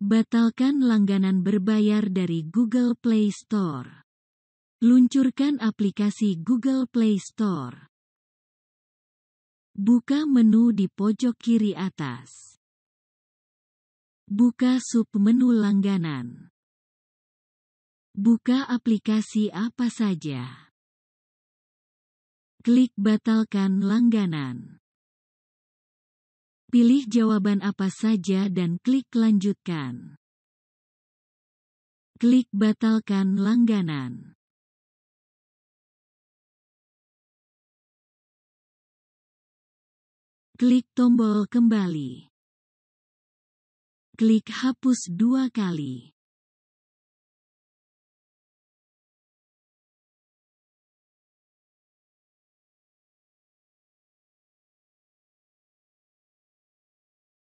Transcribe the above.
Batalkan langganan berbayar dari Google Play Store. Luncurkan aplikasi Google Play Store. Buka menu di pojok kiri atas. Buka submenu langganan. Buka aplikasi apa saja. Klik batalkan langganan. Pilih jawaban apa saja dan klik lanjutkan. Klik batalkan langganan. Klik tombol kembali. Klik hapus dua kali.